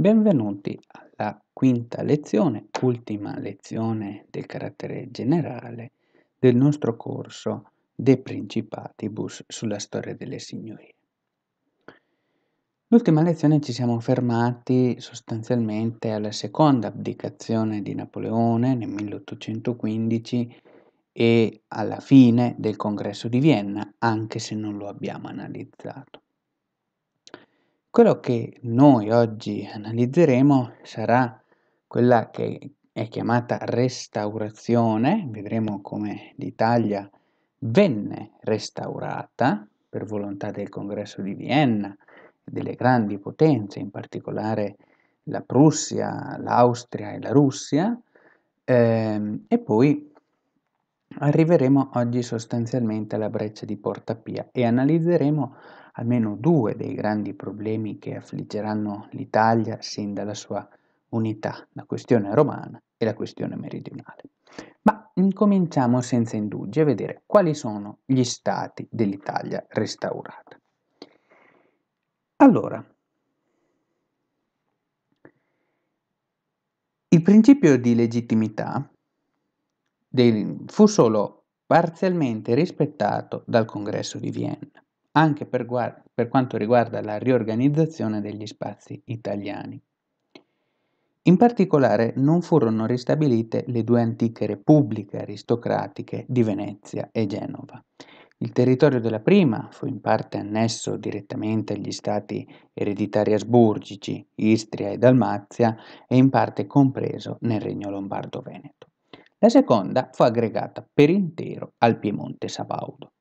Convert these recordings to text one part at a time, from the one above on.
Benvenuti alla quinta lezione, ultima lezione del carattere generale del nostro corso De Principatibus sulla storia delle signorie. L'ultima lezione ci siamo fermati sostanzialmente alla seconda abdicazione di Napoleone nel 1815 e alla fine del congresso di Vienna, anche se non lo abbiamo analizzato. Quello che noi oggi analizzeremo sarà quella che è chiamata restaurazione, vedremo come l'Italia venne restaurata per volontà del congresso di Vienna, delle grandi potenze, in particolare la Prussia, l'Austria e la Russia, ehm, e poi arriveremo oggi sostanzialmente alla breccia di Porta Pia e analizzeremo almeno due dei grandi problemi che affliggeranno l'Italia sin dalla sua unità, la questione romana e la questione meridionale. Ma incominciamo senza indugi a vedere quali sono gli stati dell'Italia restaurata. Allora, il principio di legittimità fu solo parzialmente rispettato dal congresso di Vienna anche per, guard- per quanto riguarda la riorganizzazione degli spazi italiani. In particolare non furono ristabilite le due antiche repubbliche aristocratiche di Venezia e Genova. Il territorio della prima fu in parte annesso direttamente agli stati ereditari asburgici, Istria e Dalmazia, e in parte compreso nel regno lombardo-veneto. La seconda fu aggregata per intero al Piemonte Sabaudo.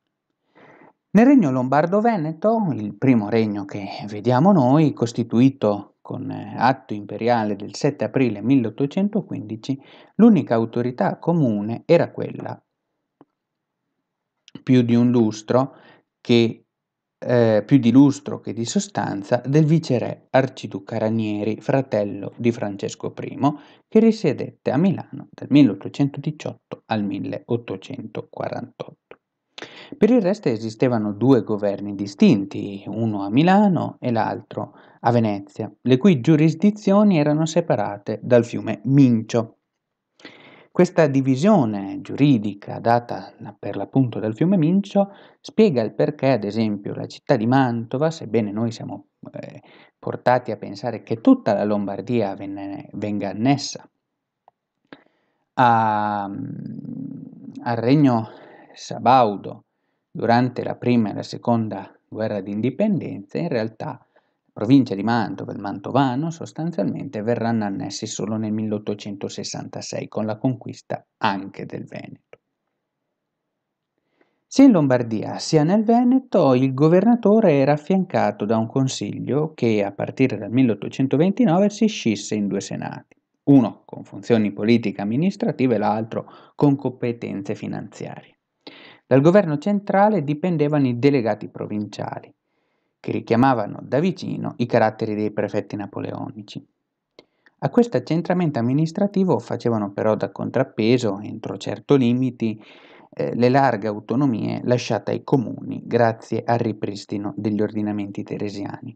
Nel regno lombardo-veneto, il primo regno che vediamo noi, costituito con eh, atto imperiale del 7 aprile 1815, l'unica autorità comune era quella, più di un lustro che eh, più di lustro che di sostanza, del viceré Arciduca Ranieri, fratello di Francesco I, che risiedette a Milano dal 1818 al 1848. Per il resto esistevano due governi distinti, uno a Milano e l'altro a Venezia, le cui giurisdizioni erano separate dal fiume Mincio. Questa divisione giuridica data per l'appunto dal fiume Mincio spiega il perché, ad esempio, la città di Mantova, sebbene noi siamo eh, portati a pensare che tutta la Lombardia venne, venga annessa a, mm, al regno sabaudo durante la prima e la seconda guerra d'indipendenza, in realtà la provincia di Mantova e il Mantovano sostanzialmente verranno annessi solo nel 1866 con la conquista anche del Veneto. Sia in Lombardia sia nel Veneto il governatore era affiancato da un consiglio che a partire dal 1829 si scisse in due senati, uno con funzioni politiche amministrative e l'altro con competenze finanziarie. Dal governo centrale dipendevano i delegati provinciali, che richiamavano da vicino i caratteri dei prefetti napoleonici. A questo accentramento amministrativo facevano però da contrappeso, entro certi limiti, eh, le larghe autonomie lasciate ai comuni grazie al ripristino degli ordinamenti teresiani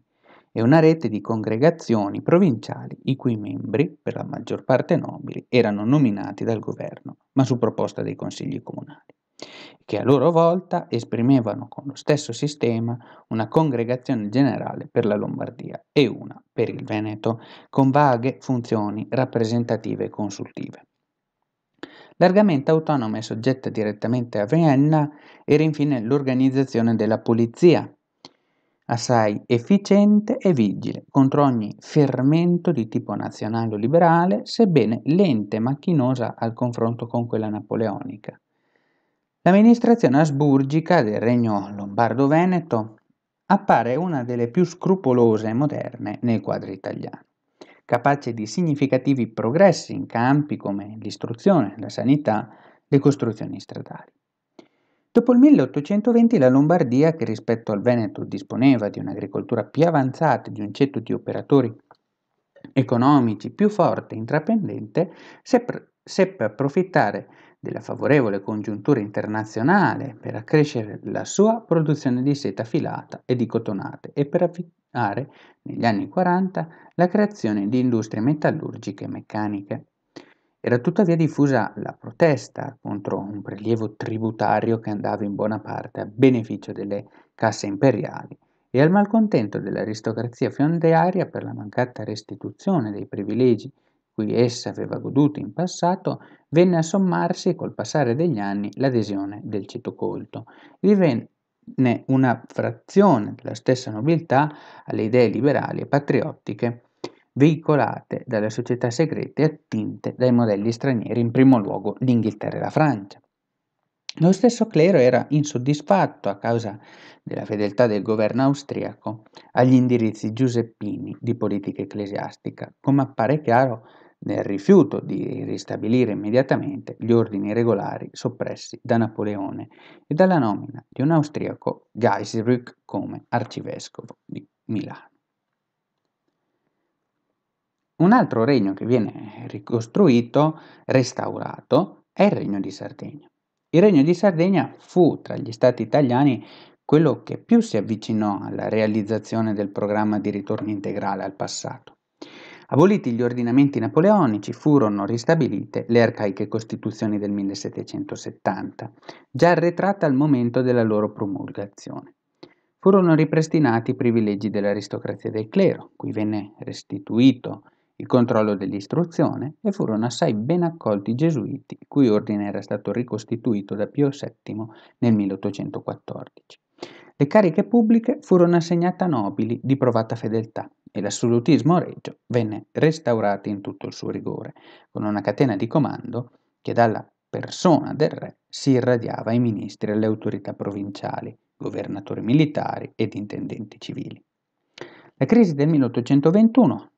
e una rete di congregazioni provinciali i cui membri, per la maggior parte nobili, erano nominati dal governo, ma su proposta dei consigli comunali che a loro volta esprimevano con lo stesso sistema una congregazione generale per la Lombardia e una per il Veneto, con vaghe funzioni rappresentative e consultive. Largamente autonoma e soggetta direttamente a Vienna era infine l'organizzazione della polizia, assai efficiente e vigile contro ogni fermento di tipo nazionale o liberale, sebbene lente e macchinosa al confronto con quella napoleonica. L'amministrazione asburgica del regno lombardo-veneto appare una delle più scrupolose e moderne nei quadri italiani, capace di significativi progressi in campi come l'istruzione, la sanità, le costruzioni stradali. Dopo il 1820 la Lombardia, che rispetto al Veneto disponeva di un'agricoltura più avanzata e di un ceto di operatori economici più forte e intraprendente, seppe, seppe approfittare della favorevole congiuntura internazionale per accrescere la sua produzione di seta filata e di cotonate e per avviare negli anni 40 la creazione di industrie metallurgiche e meccaniche. Era tuttavia diffusa la protesta contro un prelievo tributario che andava in buona parte a beneficio delle casse imperiali e al malcontento dell'aristocrazia fondiaria per la mancata restituzione dei privilegi cui essa aveva goduto in passato, venne a sommarsi col passare degli anni l'adesione del citocolto. Divenne una frazione della stessa nobiltà alle idee liberali e patriottiche veicolate dalle società segrete attinte dai modelli stranieri, in primo luogo l'Inghilterra e la Francia. Lo stesso clero era insoddisfatto a causa della fedeltà del governo austriaco agli indirizzi giuseppini di politica ecclesiastica, come appare chiaro nel rifiuto di ristabilire immediatamente gli ordini regolari soppressi da Napoleone e dalla nomina di un austriaco Geisrich come arcivescovo di Milano. Un altro regno che viene ricostruito, restaurato, è il Regno di Sardegna. Il Regno di Sardegna fu tra gli stati italiani quello che più si avvicinò alla realizzazione del programma di ritorno integrale al passato. Aboliti gli ordinamenti napoleonici, furono ristabilite le arcaiche costituzioni del 1770, già arretrate al momento della loro promulgazione. Furono ripristinati i privilegi dell'aristocrazia del clero, cui venne restituito il controllo dell'istruzione e furono assai ben accolti i gesuiti, cui ordine era stato ricostituito da Pio VII nel 1814. Le cariche pubbliche furono assegnate a nobili di provata fedeltà e l'assolutismo regio venne restaurato in tutto il suo rigore, con una catena di comando che dalla persona del re si irradiava ai ministri e alle autorità provinciali, governatori militari ed intendenti civili. La crisi del 1821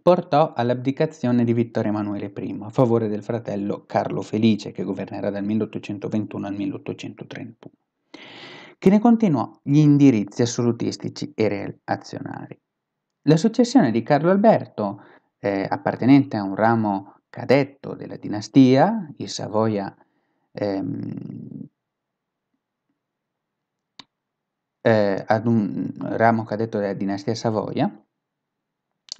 portò all'abdicazione di Vittorio Emanuele I a favore del fratello Carlo Felice, che governerà dal 1821 al 1831, che ne continuò gli indirizzi assolutistici e reazionari. La successione di Carlo Alberto, eh, appartenente a un ramo cadetto della dinastia, i Savoia ehm, eh, ad un ramo cadetto della dinastia Savoia,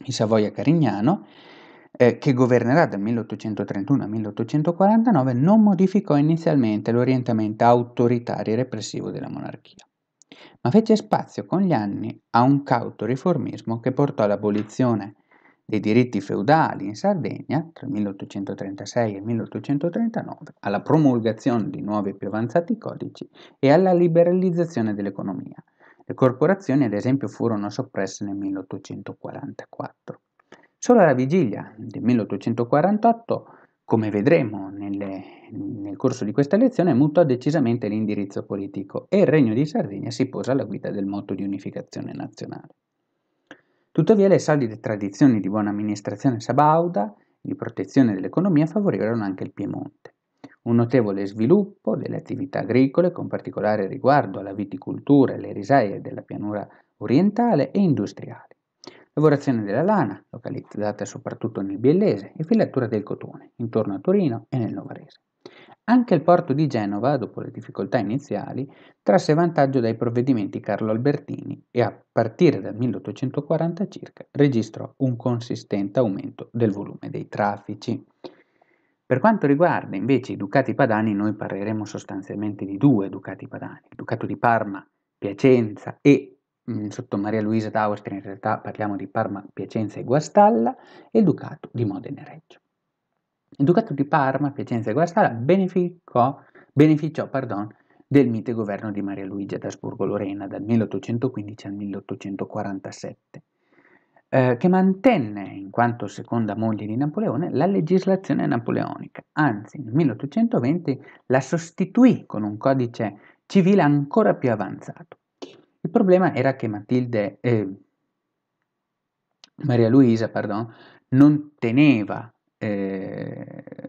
il Savoia Carignano, eh, che governerà dal 1831 al 1849, non modificò inizialmente l'orientamento autoritario e repressivo della monarchia ma fece spazio con gli anni a un cauto riformismo che portò all'abolizione dei diritti feudali in Sardegna tra 1836 e 1839, alla promulgazione di nuovi e più avanzati codici e alla liberalizzazione dell'economia. Le corporazioni, ad esempio, furono soppresse nel 1844. Solo alla vigilia del 1848 come vedremo nelle, nel corso di questa lezione, mutò decisamente l'indirizzo politico e il Regno di Sardegna si pose alla guida del motto di unificazione nazionale. Tuttavia le solide tradizioni di buona amministrazione sabauda di protezione dell'economia favorirono anche il Piemonte. Un notevole sviluppo delle attività agricole, con particolare riguardo alla viticoltura e alle risaie della pianura orientale e industriale lavorazione della lana, localizzata soprattutto nel Biellese, e filatura del cotone, intorno a Torino e nel Novarese. Anche il porto di Genova, dopo le difficoltà iniziali, trasse vantaggio dai provvedimenti Carlo Albertini e a partire dal 1840 circa registrò un consistente aumento del volume dei traffici. Per quanto riguarda invece i ducati padani, noi parleremo sostanzialmente di due ducati padani, il ducato di Parma, Piacenza e Mm, sotto Maria Luisa d'Austria in realtà parliamo di Parma, Piacenza e Guastalla e il Ducato di Modena e Reggio. Il Ducato di Parma, Piacenza e Guastalla beneficò, beneficiò pardon, del mite governo di Maria Luigia d'Asburgo-Lorena dal 1815 al 1847, eh, che mantenne, in quanto seconda moglie di Napoleone, la legislazione napoleonica, anzi nel 1820 la sostituì con un codice civile ancora più avanzato il problema era che Matilde, eh, Maria Luisa, pardon, non teneva, eh,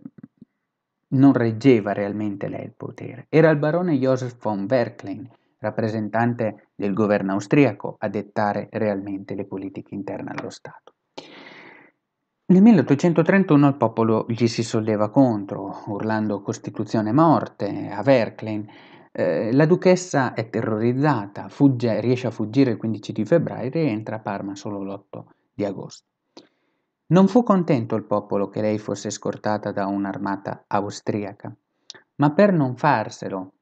non reggeva realmente lei il potere. Era il barone Joseph von Verklein, rappresentante del governo austriaco, a dettare realmente le politiche interne allo Stato. Nel 1831 il popolo gli si solleva contro, urlando Costituzione morte a Verklein, eh, la duchessa è terrorizzata, fugge, riesce a fuggire il 15 di febbraio e rientra a Parma solo l'8 di agosto. Non fu contento il popolo che lei fosse scortata da un'armata austriaca, ma per non farselo,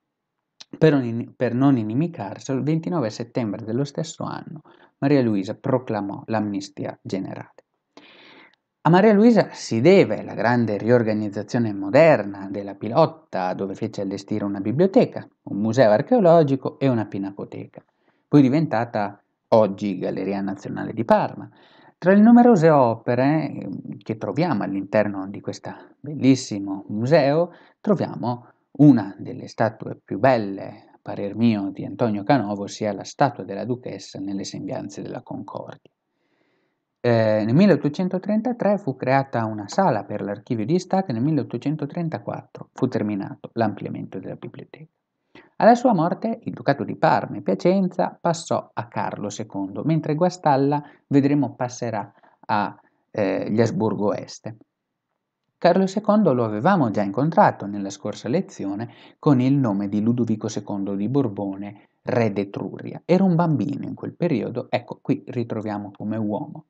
per, un, per non inimicarselo, il 29 settembre dello stesso anno Maria Luisa proclamò l'amnistia generale. A Maria Luisa si deve la grande riorganizzazione moderna della Pilotta, dove fece allestire una biblioteca, un museo archeologico e una pinacoteca, poi diventata oggi Galleria Nazionale di Parma. Tra le numerose opere ehm, che troviamo all'interno di questo bellissimo museo, troviamo una delle statue più belle, a parer mio, di Antonio Canovo, ossia la statua della duchessa nelle sembianze della Concordia. Eh, nel 1833 fu creata una sala per l'archivio di Stato e nel 1834 fu terminato l'ampliamento della biblioteca. Alla sua morte il ducato di Parma e Piacenza passò a Carlo II, mentre Guastalla, vedremo, passerà agli eh, Asburgo Est. Carlo II lo avevamo già incontrato nella scorsa lezione con il nome di Ludovico II di Borbone, re d'Etruria. Era un bambino in quel periodo, ecco qui ritroviamo come uomo.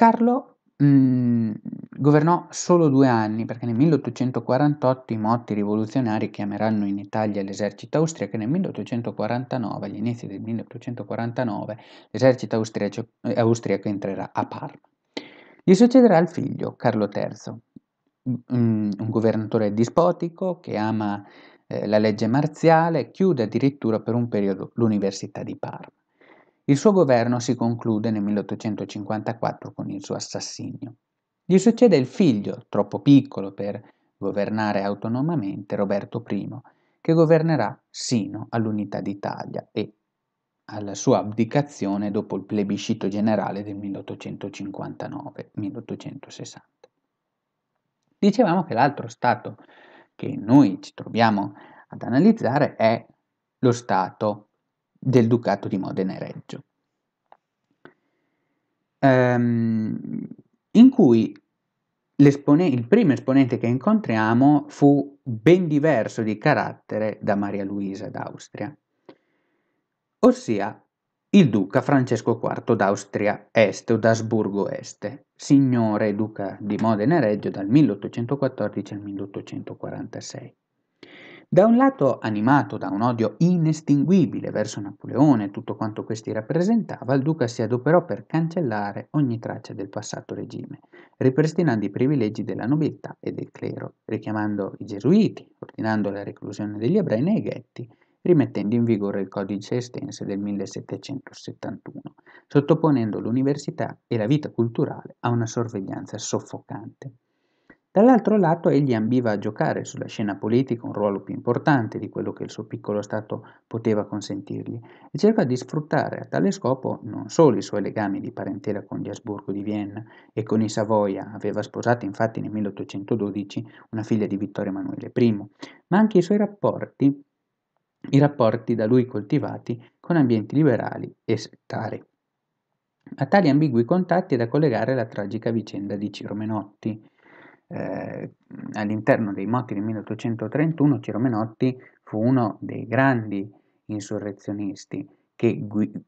Carlo mh, mm, governò solo due anni perché nel 1848 i motti rivoluzionari chiameranno in Italia l'esercito austriaco e nel 1849, agli inizi del 1849, l'esercito austriaco, eh, austriaco entrerà a Parma. Gli succederà il figlio Carlo III, mm, un governatore dispotico che ama eh, la legge marziale, chiude addirittura per un periodo l'Università di Parma. Il suo governo si conclude nel 1854 con il suo assassinio. Gli succede il figlio, troppo piccolo per governare autonomamente, Roberto I, che governerà sino all'unità d'Italia e alla sua abdicazione dopo il plebiscito generale del 1859-1860. Dicevamo che l'altro Stato che noi ci troviamo ad analizzare è lo Stato del Ducato di Modena e Reggio, ehm, in cui il primo esponente che incontriamo fu ben diverso di carattere da Maria Luisa d'Austria, ossia il duca Francesco IV d'Austria Est o d'Asburgo Est, signore duca di Modena e Reggio dal 1814 al 1846. Da un lato animato da un odio inestinguibile verso Napoleone e tutto quanto questi rappresentava, il duca si adoperò per cancellare ogni traccia del passato regime, ripristinando i privilegi della nobiltà e del clero, richiamando i gesuiti, ordinando la reclusione degli ebrei nei ghetti rimettendo in vigore il codice estense del 1771, sottoponendo l'università e la vita culturale a una sorveglianza soffocante. Dall'altro lato egli ambiva a giocare sulla scena politica un ruolo più importante di quello che il suo piccolo Stato poteva consentirgli e cercava di sfruttare a tale scopo non solo i suoi legami di parentela con gli Asburgo di Vienna e con i Savoia, aveva sposato infatti nel 1812 una figlia di Vittorio Emanuele I, ma anche i suoi rapporti, i rapporti da lui coltivati con ambienti liberali e settari. A tali ambigui contatti è da collegare la tragica vicenda di Ciro Menotti, eh, all'interno dei motti del 1831 Ciro Menotti fu uno dei grandi insurrezionisti che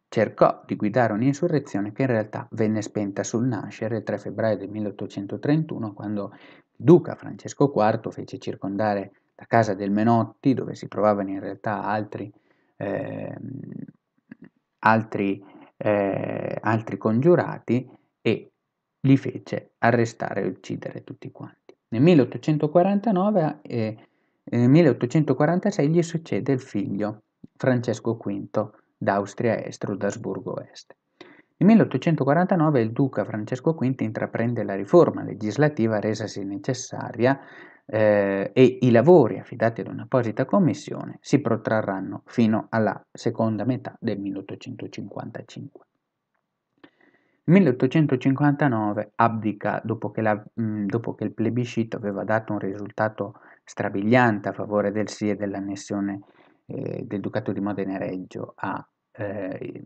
cercò di guidare un'insurrezione che in realtà venne spenta sul nascere il 3 febbraio del 1831 quando duca Francesco IV fece circondare la casa del Menotti dove si trovavano in realtà altri, eh, altri, eh, altri congiurati e li fece arrestare e uccidere tutti quanti. Nel 1849, eh, eh, nel 1846 gli succede il figlio Francesco V d'Austria Est o d'Asburgo Est. Nel 1849 il duca Francesco V intraprende la riforma legislativa resasi necessaria eh, e i lavori affidati ad un'apposita commissione si protrarranno fino alla seconda metà del 1855. 1859 abdica dopo che, la, mh, mm, dopo che il plebiscito aveva dato un risultato strabiliante a favore del sì e dell'annessione eh, del Ducato di Modena e Reggio a, eh,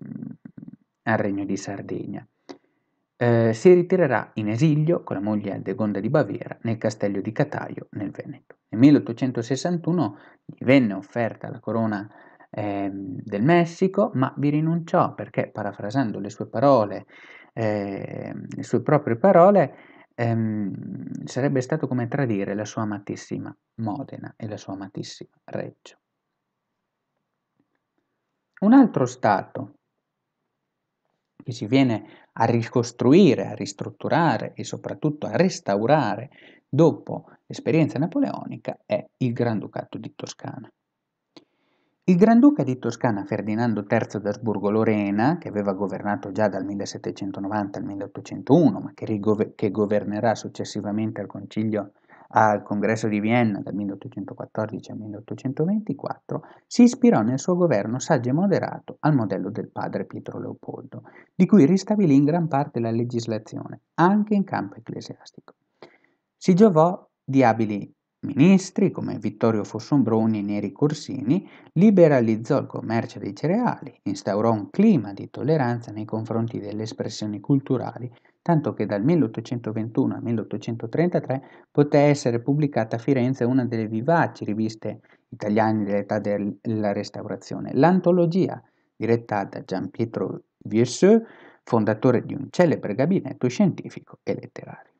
al Regno di Sardegna. Eh, si ritirerà in esilio con la moglie Aldegonda di Baviera nel castello di Cataio nel Veneto. Nel 1861 gli venne offerta la corona ehm, del Messico, ma vi rinunciò perché, parafrasando le sue parole, eh, le sue proprie parole, ehm, sarebbe stato come tradire la sua amatissima Modena e la sua amatissima Reggio. Un altro Stato che si viene a ricostruire, a ristrutturare e soprattutto a restaurare dopo l'esperienza napoleonica è il Granducato di Toscana. Il Granduca di Toscana Ferdinando III d'Asburgo-Lorena, che aveva governato già dal 1790 al 1801, ma che, rigover- che governerà successivamente al Concilio al congresso di Vienna dal 1814 al 1824, si ispirò nel suo governo saggio e moderato al modello del padre Pietro Leopoldo, di cui ristabilì in gran parte la legislazione, anche in campo ecclesiastico. Si giovò di abili Ministri come Vittorio Fossombroni e Neri Corsini liberalizzò il commercio dei cereali, instaurò un clima di tolleranza nei confronti delle espressioni culturali, tanto che dal 1821 al 1833 poté essere pubblicata a Firenze una delle vivaci riviste italiane dell'età della Restaurazione, l'Antologia, diretta da Gian Pietro Vieusseux, fondatore di un celebre gabinetto scientifico e letterario.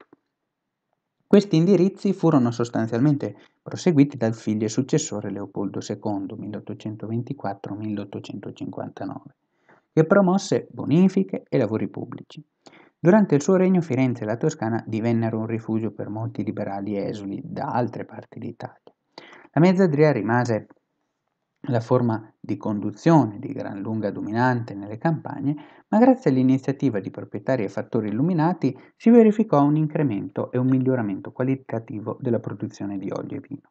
Questi indirizzi furono sostanzialmente proseguiti dal figlio e successore Leopoldo II 1824-1859, che promosse bonifiche e lavori pubblici. Durante il suo regno Firenze e la Toscana divennero un rifugio per molti liberali esuli da altre parti d'Italia. La Mezzadria rimase la forma di conduzione di gran lunga dominante nelle campagne, ma grazie all'iniziativa di proprietari e fattori illuminati si verificò un incremento e un miglioramento qualitativo della produzione di olio e vino.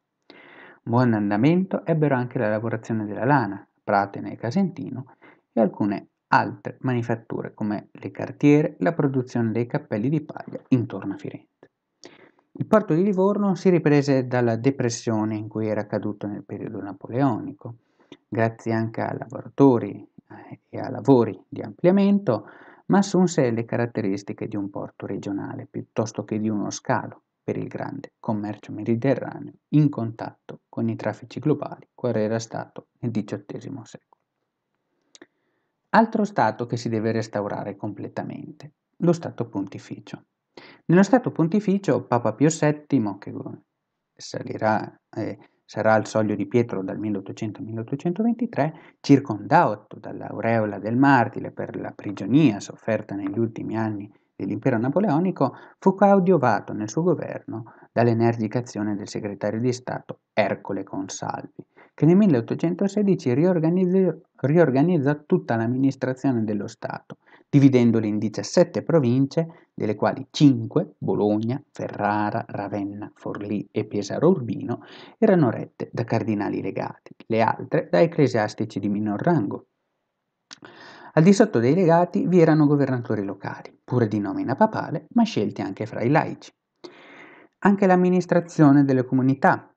Buon andamento ebbero anche la lavorazione della lana, pratene e casentino, e alcune altre manifatture come le cartiere, la produzione dei cappelli di paglia intorno a Firenze. Il porto di Livorno si riprese dalla depressione in cui era caduto nel periodo napoleonico grazie anche a lavoratori eh, e a lavori di ampliamento, ma assunse le caratteristiche di un porto regionale piuttosto che di uno scalo per il grande commercio mediterraneo in contatto con i traffici globali, qual era stato nel XVIII secolo. Altro Stato che si deve restaurare completamente, lo Stato pontificio. Nello Stato pontificio Papa Pio VII, che salirà eh, sarà al soglio di Pietro dal 1800 al 1823, circondato dall'aureola del martire per la prigionia sofferta negli ultimi anni dell'impero napoleonico, fu caudiovato nel suo governo dall'energica azione del segretario di Stato Ercole Consalvi, che nel 1816 riorganizzò, riorganizzò tutta l'amministrazione dello Stato, dividendoli in 17 province, delle quali 5, Bologna, Ferrara, Ravenna, Forlì e Pesaro Urbino, erano rette da cardinali legati, le altre da ecclesiastici di minor rango. Al di sotto dei legati vi erano governatori locali, pure di nomina papale, ma scelti anche fra i laici. Anche l'amministrazione delle comunità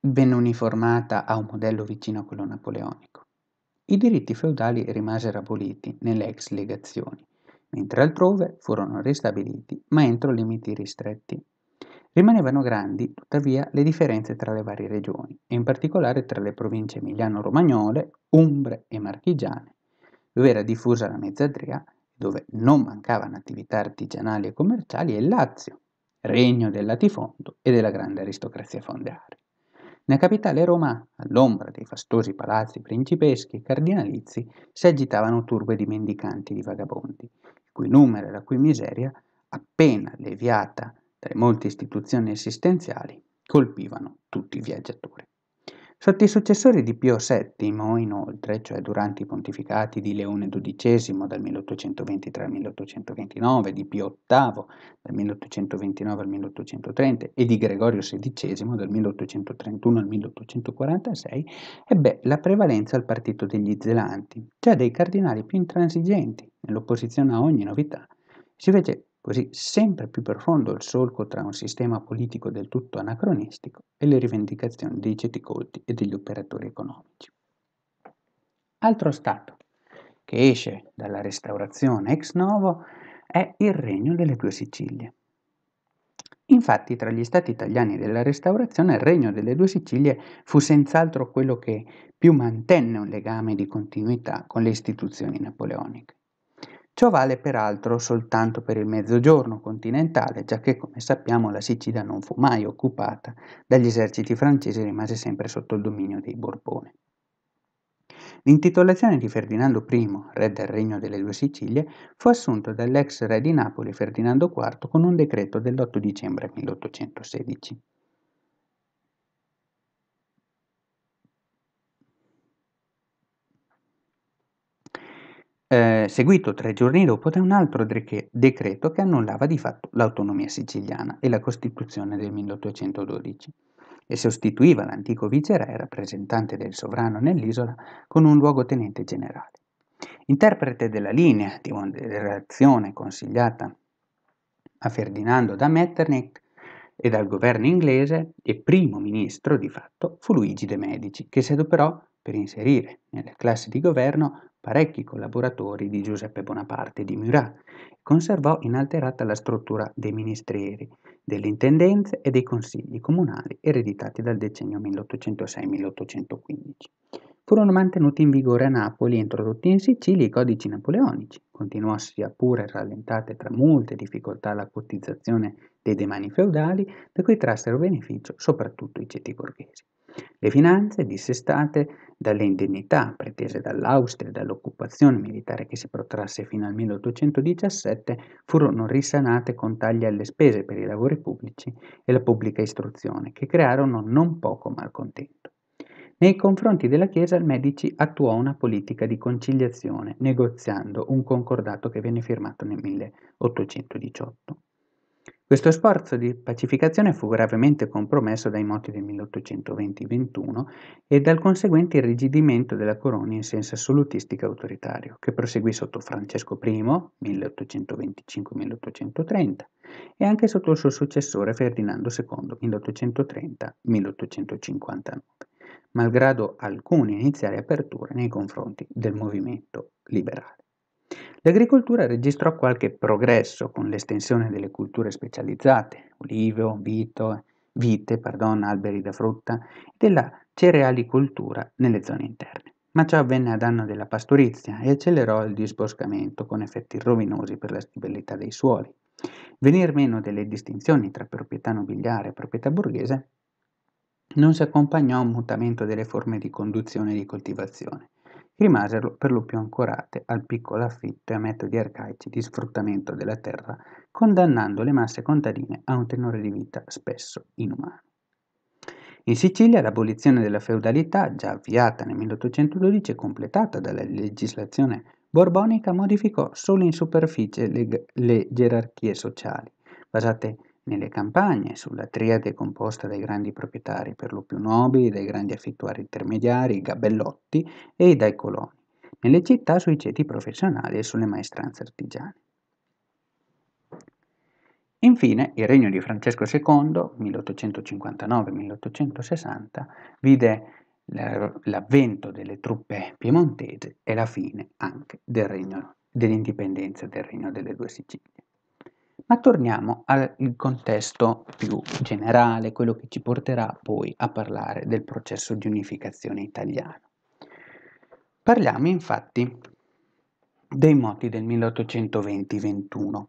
venne uniformata a un modello vicino a quello napoleonico. I diritti feudali rimasero aboliti nelle ex legazioni, mentre altrove furono ristabiliti, ma entro limiti ristretti. Rimanevano grandi, tuttavia, le differenze tra le varie regioni, e in particolare tra le province emiliano-romagnole, umbre e marchigiane, dove era diffusa la mezzadria, dove non mancavano attività artigianali e commerciali, e il Lazio, regno del latifondo e della grande aristocrazia fondearia. Nella capitale Roma, all'ombra dei fastosi palazzi principeschi e cardinalizi, si agitavano turbe di mendicanti e di vagabondi, il cui numero e la cui miseria, appena leviata dalle molte istituzioni assistenziali, colpivano tutti i viaggiatori. Sotto i successori di Pio VII, inoltre, cioè durante i pontificati di Leone XII dal 1823 al 1829, di Pio VIII dal 1829 al 1830 e di Gregorio XVI dal 1831 al 1846, ebbe la prevalenza al partito degli zelanti, cioè dei cardinali più intransigenti nell'opposizione a ogni novità. Si fece così sempre più profondo il solco tra un sistema politico del tutto anacronistico e le rivendicazioni dei ceti colti e degli operatori economici. Altro Stato che esce dalla restaurazione ex novo è il Regno delle Due Sicilie. Infatti, tra gli stati italiani della Restaurazione, il Regno delle Due Sicilie fu senz'altro quello che più mantenne un legame di continuità con le istituzioni napoleoniche. Ciò vale peraltro soltanto per il mezzogiorno continentale, già che come sappiamo la Sicilia non fu mai occupata dagli eserciti francesi e rimase sempre sotto il dominio dei Borbone. L'intitolazione di Ferdinando I, re del Regno delle Due Sicilie, fu assunta dall'ex re di Napoli Ferdinando IV con un decreto dell'8 dicembre 1816. eh, seguito tre giorni dopo da un altro decreto che annullava di fatto l'autonomia siciliana e la Costituzione del 1812 e sostituiva l'antico viceré rappresentante del sovrano nell'isola con un luogotenente generale. Interprete della linea di moderazione consigliata a Ferdinando da Metternich e dal governo inglese e primo ministro di fatto fu Luigi de Medici, che si adoperò per inserire nelle classi di governo parecchi collaboratori di Giuseppe Bonaparte di Murat, conservò inalterata la struttura dei ministeri, delle intendenze e dei consigli comunali ereditati dal decennio 1806-1815. Furono mantenuti in vigore a Napoli e introdotti in Sicilia i codici napoleonici. Continuò sia pure rallentate tra molte difficoltà la cotizzazione dei demani feudali, da cui trassero beneficio soprattutto i ceti borghesi. Le finanze dissestate dalle indennità pretese dall'Austria e dall'occupazione militare che si protrasse fino al 1817 furono risanate con tagli alle spese per i lavori pubblici e la pubblica istruzione, che crearono non poco malcontento. Nei confronti della Chiesa il Medici attuò una politica di conciliazione, negoziando un concordato che venne firmato nel 1818. Questo sforzo di pacificazione fu gravemente compromesso dai moti del 1820-21 e dal conseguente irrigidimento della corona in senso assolutistica autoritario, che proseguì sotto Francesco I 1825-1830 e anche sotto il suo successore Ferdinando II 1830-1859, malgrado alcune iniziali aperture nei confronti del movimento liberale. L'agricoltura registrò qualche progresso con l'estensione delle culture specializzate, ulivo, vito, vite, pardon, alberi da frutta, e della cerealicoltura nelle zone interne. Ma ciò avvenne a danno della pastorizia e accelerò il disboscamento con effetti rovinosi per la stabilità dei suoli. Venir meno delle distinzioni tra proprietà nobiliare e proprietà borghese non si accompagnò a un mutamento delle forme di conduzione e di coltivazione rimasero per lo più ancorate al piccolo affitto e a metodi arcaici di sfruttamento della terra, condannando le masse contadine a un tenore di vita spesso inumano. In Sicilia l'abolizione della feudalità, già avviata nel 1812 e completata dalla legislazione borbonica, modificò solo in superficie le, le gerarchie sociali, basate nelle campagne, sulla triade composta dai grandi proprietari per lo più nobili, dai grandi affittuari intermediari, i gabellotti e dai coloni. Nelle città sui ceti professionali e sulle maestranze artigiane. Infine, il regno di Francesco II, 1859-1860, vide l'avvento delle truppe piemontesi e la fine anche dell'indipendenza del regno delle due Sicilie. Ma torniamo al contesto più generale, quello che ci porterà poi a parlare del processo di unificazione italiano. Parliamo infatti dei moti del 1820-21. Um,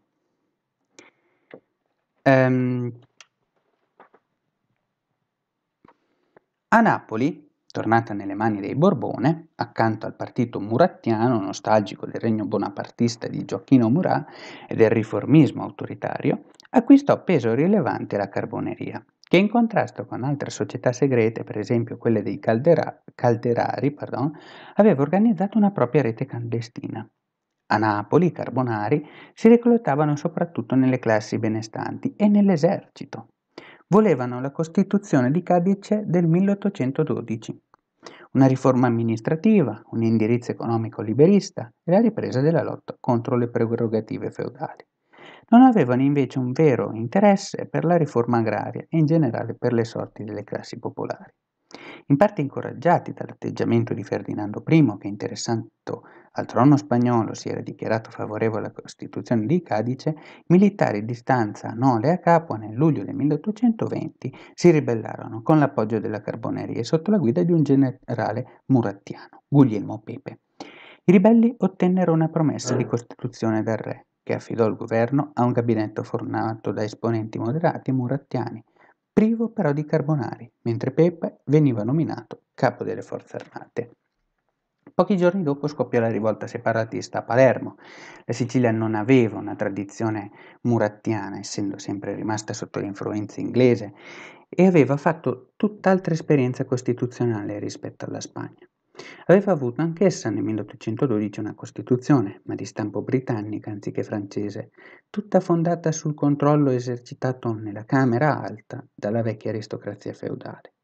ehm, a Napoli tornata nelle mani dei Borbone, accanto al partito murattiano, nostalgico del regno bonapartista di Gioacchino Murat e del riformismo autoritario, acquistò peso rilevante la carboneria, che in contrasto con altre società segrete, per esempio quelle dei Caldera- Calderari, pardon, aveva organizzato una propria rete clandestina. A Napoli i carbonari si reclutavano soprattutto nelle classi benestanti e nell'esercito, volevano la Costituzione di Cadice del 1812, una riforma amministrativa, un indirizzo economico liberista e la ripresa della lotta contro le prerogative feudali. Non avevano invece un vero interesse per la riforma agraria e in generale per le sorti delle classi popolari in parte incoraggiati dall'atteggiamento di Ferdinando I, che interessato al trono spagnolo si era dichiarato favorevole alla Costituzione di Cadice, i militari di stanza Nole a Capua nel luglio del 1820 si ribellarono con l'appoggio della Carboneria e sotto la guida di un generale murattiano, Guglielmo Pepe. I ribelli ottennero una promessa di costituzione dal re, che affidò il governo a un gabinetto formato da esponenti moderati murattiani, privo però di Carbonari, mentre Peppa veniva nominato capo delle forze armate. Pochi giorni dopo scoppiò la rivolta separatista a Palermo. La Sicilia non aveva una tradizione murattiana, essendo sempre rimasta sotto l'influenza inglese, e aveva fatto tutt'altra esperienza costituzionale rispetto alla Spagna. Aveva avuto anch'essa nel 1812 una Costituzione, ma di stampo britannica anziché francese, tutta fondata sul controllo esercitato nella Camera alta dalla vecchia aristocrazia feudale.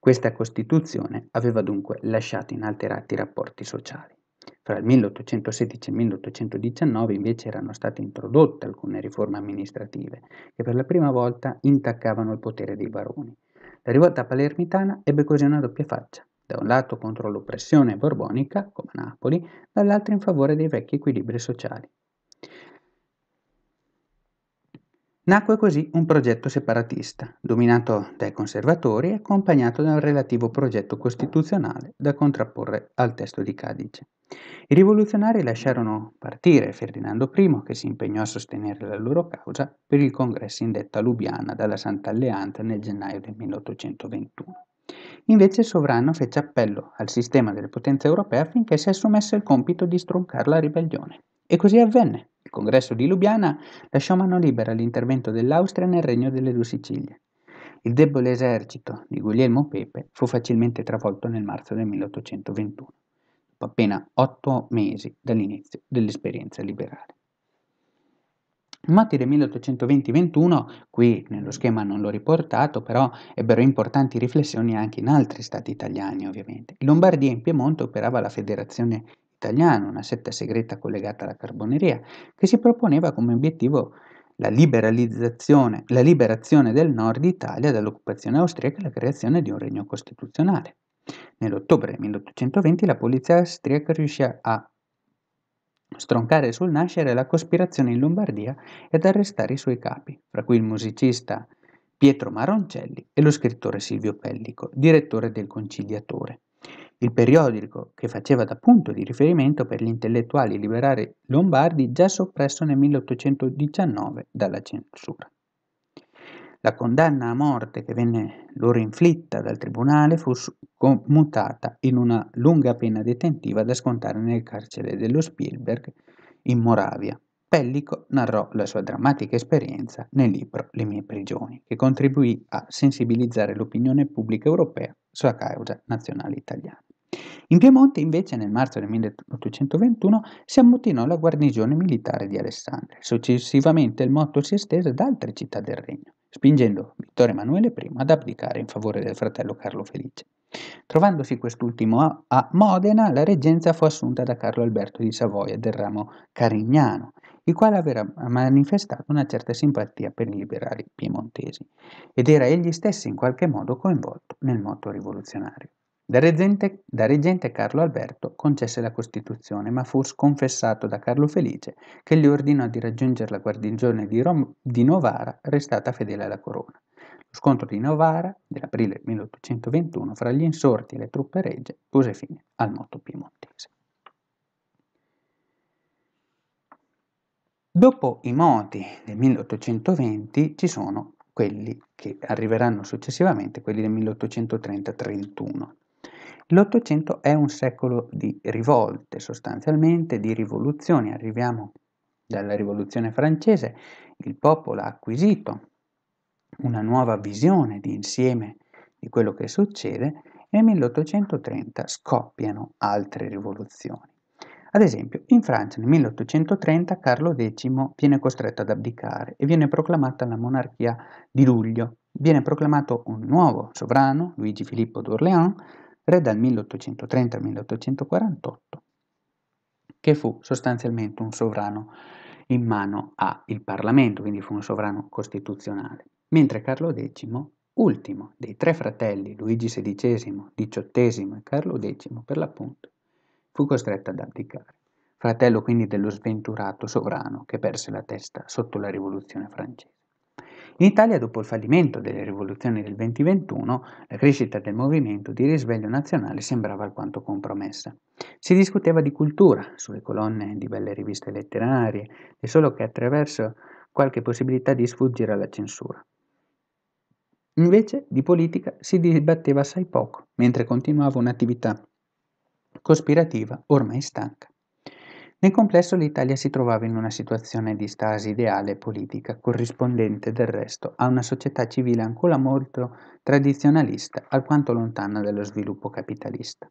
Questa Costituzione aveva dunque lasciato inalterati i rapporti sociali. Fra il 1816 e il 1819 invece erano state introdotte alcune riforme amministrative che per la prima volta intaccavano il potere dei baroni. La rivolta palermitana ebbe così una doppia faccia da un lato contro l'oppressione borbonica, come Napoli, dall'altro in favore dei vecchi equilibri sociali. Nacque così un progetto separatista, dominato dai conservatori e accompagnato da un relativo progetto costituzionale da contrapporre al testo di Cadice. I rivoluzionari lasciarono partire Ferdinando I, che si impegnò a sostenere la loro causa, per il congresso indetto a Lubiana dalla Santa Alleanza nel gennaio del 1821. Invece il sovrano fece appello al sistema delle potenze europee affinché si assumesse il compito di stroncare la ribellione. E così avvenne. Il congresso di Lubiana lasciò mano libera all'intervento dell'Austria nel regno delle due Sicilie. Il debole esercito di Guglielmo Pepe fu facilmente travolto nel marzo del 1821, dopo appena otto mesi dall'inizio dell'esperienza liberale matti del 1820-21, qui nello schema non l'ho riportato, però ebbero importanti riflessioni anche in altri stati italiani ovviamente. In Lombardia e in Piemonte operava la Federazione Italiana, una setta segreta collegata alla carboneria, che si proponeva come obiettivo la, liberalizzazione, la liberazione del nord Italia dall'occupazione austriaca e la creazione di un regno costituzionale. Nell'ottobre 1820 la polizia austriaca riuscì a stroncare sul nascere la cospirazione in Lombardia ed arrestare i suoi capi, fra cui il musicista Pietro Maroncelli e lo scrittore Silvio Pellico, direttore del Conciliatore. Il periodico che faceva da punto di riferimento per gli intellettuali liberari lombardi già soppresso nel 1819 dalla censura. La condanna a morte che venne loro inflitta dal tribunale fu commutata in una lunga pena detentiva da scontare nel carcere dello Spielberg in Moravia. Pellico narrò la sua drammatica esperienza nel libro Le mie prigioni, che contribuì a sensibilizzare l'opinione pubblica europea sulla causa nazionale italiana. In Piemonte, invece, nel marzo del 1821 si ammutinò la guarnigione militare di Alessandria. Successivamente il motto si estese ad altre città del regno spingendo Vittorio Emanuele I ad abdicare in favore del fratello Carlo Felice. Trovandosi quest'ultimo a Modena, la reggenza fu assunta da Carlo Alberto di Savoia del ramo carignano, il quale aveva manifestato una certa simpatia per i liberali piemontesi, ed era egli stesso in qualche modo coinvolto nel moto rivoluzionario. Da reggente, dal reggente Carlo Alberto concesse la Costituzione, ma fu sconfessato da Carlo Felice, che gli ordinò di raggiungere la guarnigione di, di Novara, restata fedele alla corona. Lo scontro di Novara, dell'aprile 1821, fra gli insorti e le truppe regge, pose fine al motto piemontese. Dopo i moti del 1820 ci sono quelli che arriveranno successivamente, quelli del 1830-31. L'Ottocento è un secolo di rivolte, sostanzialmente di rivoluzioni. Arriviamo dalla rivoluzione francese, il popolo ha acquisito una nuova visione di insieme di quello che succede e nel 1830 scoppiano altre rivoluzioni. Ad esempio, in Francia nel 1830 Carlo X viene costretto ad abdicare e viene proclamata la monarchia di luglio. Viene proclamato un nuovo sovrano, Luigi Filippo d'Orléans, re dal 1830 al 1848, che fu sostanzialmente un sovrano in mano al Parlamento, quindi fu un sovrano costituzionale, mentre Carlo X, ultimo dei tre fratelli Luigi XVI, XVIII e Carlo X per l'appunto, fu costretto ad abdicare, fratello quindi dello sventurato sovrano che perse la testa sotto la rivoluzione francese. In Italia, dopo il fallimento delle rivoluzioni del 2021, la crescita del movimento di risveglio nazionale sembrava alquanto compromessa. Si discuteva di cultura sulle colonne di belle riviste letterarie e solo che attraverso qualche possibilità di sfuggire alla censura. Invece di politica si dibatteva assai poco, mentre continuava un'attività cospirativa ormai stanca. Nel complesso l'Italia si trovava in una situazione di stasi ideale e politica corrispondente del resto a una società civile ancora molto tradizionalista, alquanto lontana dallo sviluppo capitalista.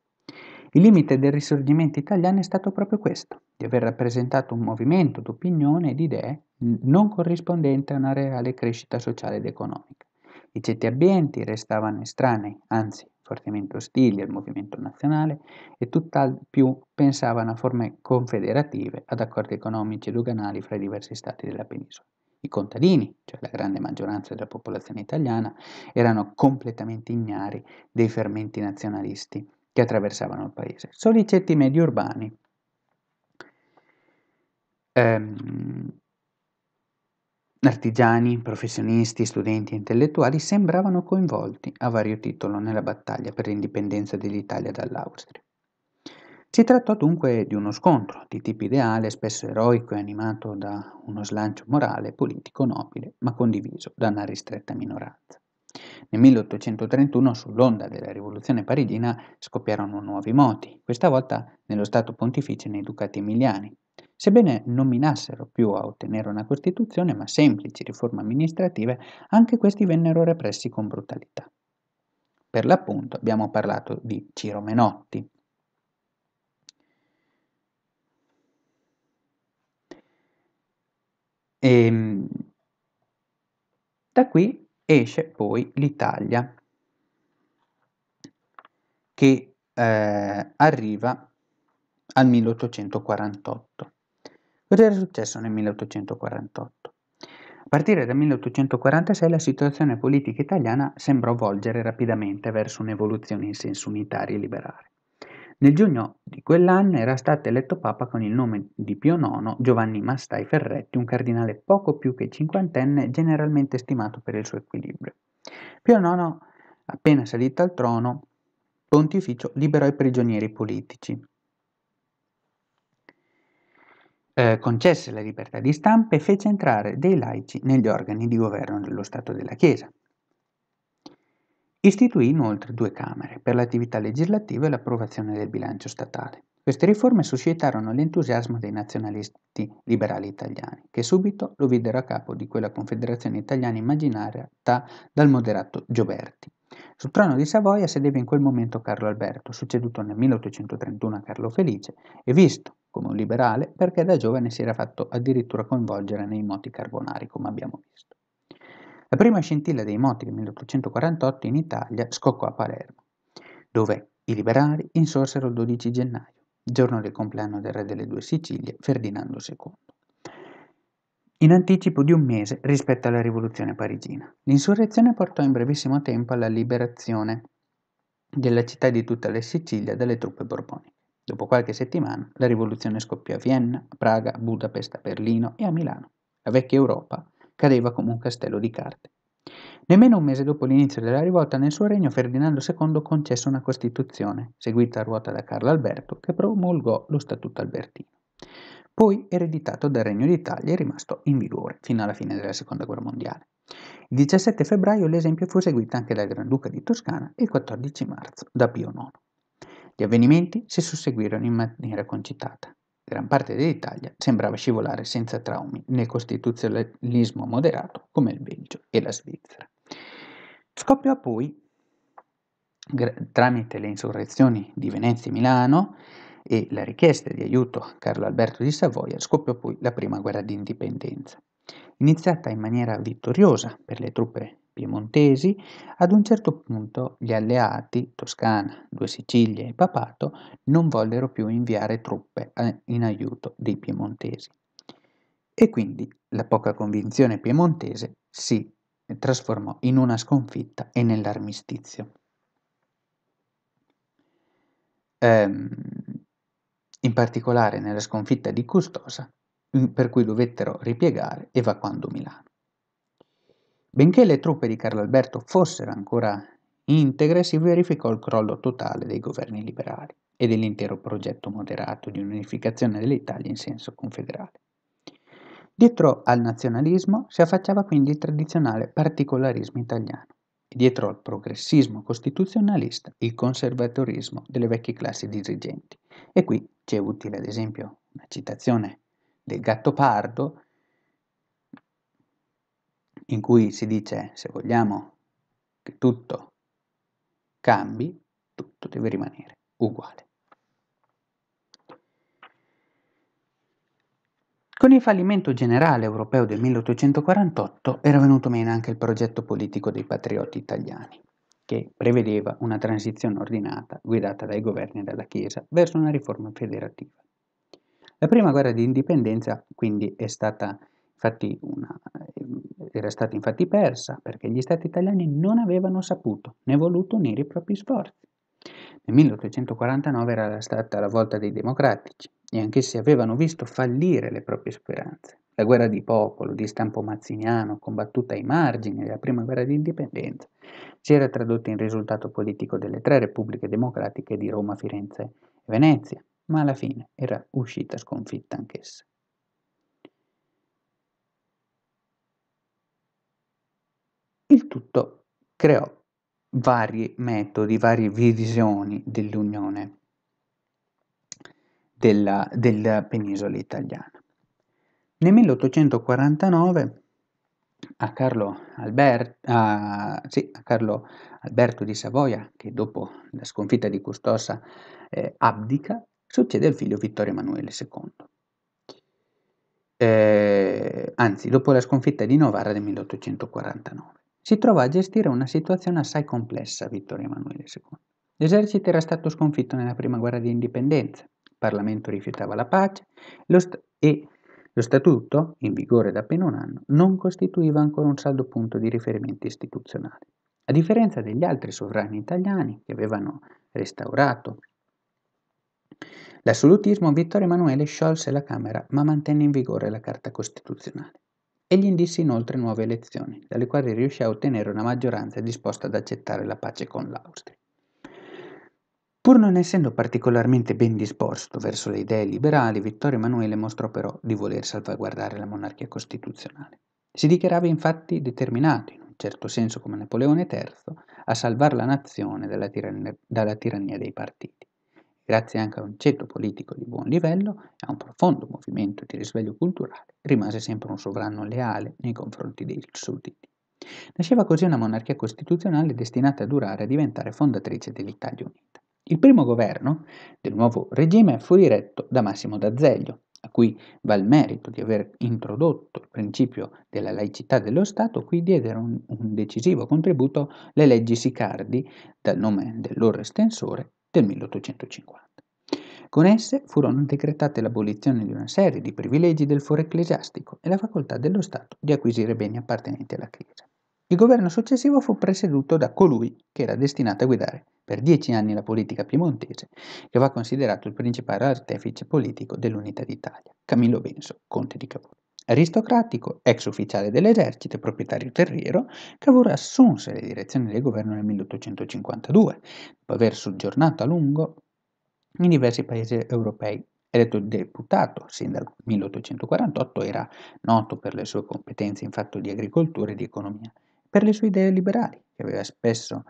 Il limite del risorgimento italiano è stato proprio questo, di aver rappresentato un movimento d'opinione e di idee non corrispondente a una reale crescita sociale ed economica. I ceti abbienti restavano estranei, anzi fortemente ostili al movimento nazionale e tutt'al più pensavano a forme confederative ad accordi economici e doganali fra i diversi stati della penisola. I contadini, cioè la grande maggioranza della popolazione italiana, erano completamente ignari dei fermenti nazionalisti che attraversavano il paese. Solo i cetti medi urbani ehm, Artigiani, professionisti, studenti e intellettuali sembravano coinvolti a vario titolo nella battaglia per l'indipendenza dell'Italia dall'Austria. Si trattò dunque di uno scontro di tipo ideale, spesso eroico e animato da uno slancio morale politico nobile, ma condiviso da una ristretta minoranza. Nel 1831, sull'onda della rivoluzione parigina, scoppiarono nuovi moti, questa volta nello Stato Pontificio e nei Ducati Emiliani, Sebbene non minassero più a ottenere una Costituzione, ma semplici riforme amministrative, anche questi vennero repressi con brutalità. Per l'appunto abbiamo parlato di Ciro Menotti. E, ehm, da qui esce poi l'Italia, che eh, arriva al 1848. Cosa era successo nel 1848? A partire dal 1846 la situazione politica italiana sembrò volgere rapidamente verso un'evoluzione in senso unitario e liberale. Nel giugno di quell'anno era stato eletto papa con il nome di Pio IX Giovanni Mastai Ferretti, un cardinale poco più che cinquantenne, generalmente stimato per il suo equilibrio. Pio IX, appena salito al trono pontificio, liberò i prigionieri politici, eh, concesse la libertà di stampa e fece entrare dei laici negli organi di governo dello Stato della Chiesa. Istituì inoltre due Camere per l'attività legislativa e l'approvazione del bilancio statale. Queste riforme suscitarono l'entusiasmo dei nazionalisti liberali italiani, che subito lo videro a capo di quella confederazione italiana immaginata dal moderato Gioberti. Sul trono di Savoia sedeva in quel momento Carlo Alberto, succeduto nel 1831 a Carlo Felice, e visto come un liberale perché da giovane si era fatto addirittura coinvolgere nei moti carbonari, come abbiamo visto. La prima scintilla dei moti del 1848 in Italia scoccò a Palermo, dove i liberali insorsero il 12 gennaio, giorno del compleanno del re delle due Sicilie, Ferdinando II. In anticipo di un mese rispetto alla rivoluzione parigina, l'insurrezione portò in brevissimo tempo alla liberazione della città di tutta la Sicilia dalle truppe borboniche. Dopo qualche settimana la rivoluzione scoppiò a Vienna, a Praga, a Budapest, a Berlino e a Milano. La vecchia Europa cadeva come un castello di carte. Nemmeno un mese dopo l'inizio della rivolta nel suo regno Ferdinando II concesse una Costituzione, seguita a ruota da Carlo Alberto, che promulgò lo Statuto Albertino. Poi ereditato dal Regno d'Italia e rimasto in vigore fino alla fine della Seconda Guerra Mondiale. Il 17 febbraio l'esempio fu seguito anche dal Granduca di Toscana e il 14 marzo da Pio IX. Gli avvenimenti si susseguirono in maniera concitata. Gran parte dell'Italia sembrava scivolare senza traumi nel costituzionalismo moderato come il Belgio e la Svizzera. Scoppiò poi, tramite le insurrezioni di Venezia e Milano e la richiesta di aiuto a Carlo Alberto di Savoia, scoppiò poi la prima guerra d'indipendenza. Iniziata in maniera vittoriosa per le truppe piemontesi, ad un certo punto gli alleati, Toscana, Due Sicilie e Papato, non vollero più inviare truppe eh, in aiuto dei piemontesi. E quindi la poca convinzione piemontese si trasformò in una sconfitta e nell'armistizio. Ehm, in particolare nella sconfitta di Custosa, mm, per cui dovettero ripiegare evacuando Milano. Benché le truppe di Carlo Alberto fossero ancora integre, si verificò il crollo totale dei governi liberali e dell'intero progetto moderato di unificazione dell'Italia in senso confederale. Dietro al nazionalismo si affacciava quindi il tradizionale particolarismo italiano e dietro al progressismo costituzionalista il conservatorismo delle vecchie classi dirigenti. E qui c'è utile ad esempio una citazione del Gatto Pardo in cui si dice, se vogliamo che tutto cambi, tutto deve rimanere uguale. Con il fallimento generale europeo del 1848 era venuto meno anche il progetto politico dei patrioti italiani, che prevedeva una transizione ordinata guidata dai governi e dalla Chiesa verso una riforma federativa. La prima guerra di indipendenza quindi è stata Infatti una, eh, era stata infatti persa perché gli stati italiani non avevano saputo né voluto unire i propri sforzi. Nel 1849 era stata la volta dei democratici e anch'essi avevano visto fallire le proprie speranze. La guerra di popolo, di stampo mazziniano, combattuta ai margini della prima guerra di indipendenza, si era tradotta in risultato politico delle tre repubbliche democratiche di Roma, Firenze e Venezia, ma alla fine era uscita sconfitta anch'essa. Il tutto creò vari metodi, varie visioni dell'unione della, della penisola italiana. Nel 1849 a Carlo, Albert, a, sì, a Carlo, Alberto di Savoia, che dopo la sconfitta di Custosa eh, abdica, succede il figlio Vittorio Emanuele II. Eh, anzi, dopo la sconfitta di Novara del 1849 si trovò a gestire una situazione assai complessa Vittorio Emanuele II. L'esercito era stato sconfitto nella prima guerra di indipendenza, il Parlamento rifiutava la pace lo e lo Statuto, in vigore da appena un anno, non costituiva ancora un saldo punto di riferimento istituzionale. A differenza degli altri sovrani italiani che avevano restaurato l'assolutismo, Vittorio Emanuele sciolse la Camera ma mantenne in vigore la Carta Costituzionale e gli indisse inoltre nuove elezioni, dalle quali riuscì a ottenere una maggioranza disposta ad accettare la pace con l'Austria. Pur non essendo particolarmente ben disposto verso le idee liberali, Vittorio Emanuele mostrò però di voler salvaguardare la monarchia costituzionale. Si dichiarava infatti determinato, in un certo senso come Napoleone III, a salvare la nazione dalla tirannia, dalla tirannia dei partiti grazie anche a un ceto politico di buon livello e a un profondo movimento di risveglio culturale, rimase sempre un sovrano leale nei confronti dei sudditi. Nasceva così una monarchia costituzionale destinata a durare e diventare fondatrice dell'Italia Unita. Il primo governo del nuovo regime fu diretto da Massimo d'Azeglio, a cui va il merito di aver introdotto il principio della laicità dello Stato, qui diedero un, un decisivo contributo le leggi Sicardi, dal nome del loro estensore, del 1850. Con esse furono decretate l'abolizione di una serie di privilegi del foro ecclesiastico e la facoltà dello Stato di acquisire beni appartenenti alla Chiesa. Il governo successivo fu presieduto da colui che era destinato a guidare per dieci anni la politica piemontese, che va considerato il principale artefice politico dell'unità d'Italia, Camillo Benso, conte di Cavour. Aristocratico, ex ufficiale dell'esercito e proprietario terriero, Cavour assunse le direzioni del governo nel 1852, dopo aver soggiornato a lungo in diversi paesi europei. Eletto deputato sin dal 1848, era noto per le sue competenze in fatto di agricoltura e di economia, per le sue idee liberali, che aveva spesso,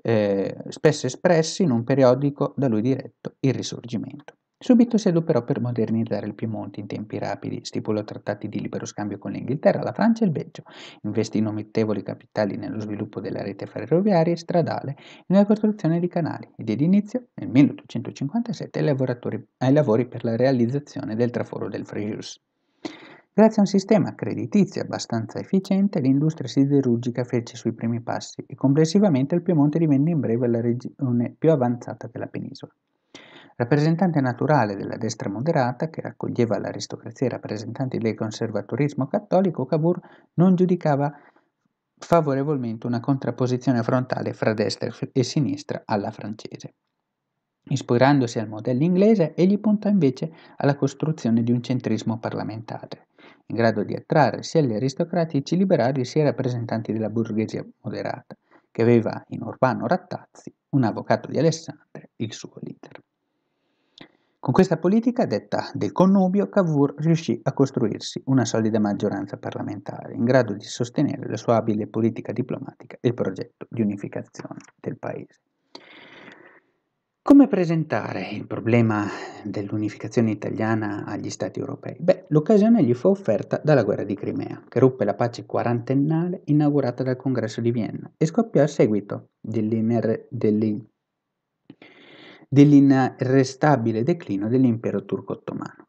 eh, spesso espresse in un periodico da lui diretto, Il Risorgimento. Subito si adoperò per modernizzare il Piemonte in tempi rapidi, stipulò trattati di libero scambio con l'Inghilterra, la Francia e il Belgio, investì notevoli capitali nello sviluppo della rete ferroviaria e stradale e nella costruzione di canali ed diede inizio, nel 1857, ai, lavori per la realizzazione del traforo del Frejus. Grazie a un sistema creditizio abbastanza efficiente, l'industria siderurgica fece i suoi primi passi e complessivamente il Piemonte divenne in breve la regione più avanzata della penisola. Rappresentante naturale della destra moderata, che raccoglieva l'aristocrazia e rappresentanti del conservatorismo cattolico, Cavour non giudicava favorevolmente una contrapposizione frontale fra destra e sinistra alla francese. Ispirandosi al modello inglese, egli punta invece alla costruzione di un centrismo parlamentare, in grado di attrarre sia gli aristocratici liberali sia i rappresentanti della borghesia moderata, che aveva in Urbano Rattazzi, un avvocato di Alessandria, il suo leader. Con questa politica detta del connubio, Cavour riuscì a costruirsi una solida maggioranza parlamentare in grado di sostenere la sua abile politica diplomatica e il progetto di unificazione del paese. Come presentare il problema dell'unificazione italiana agli Stati europei? Beh, l'occasione gli fu offerta dalla guerra di Crimea, che ruppe la pace quarantennale inaugurata dal Congresso di Vienna e scoppiò a seguito dell'inner- dell'inarrestabile declino dell'impero turco-ottomano.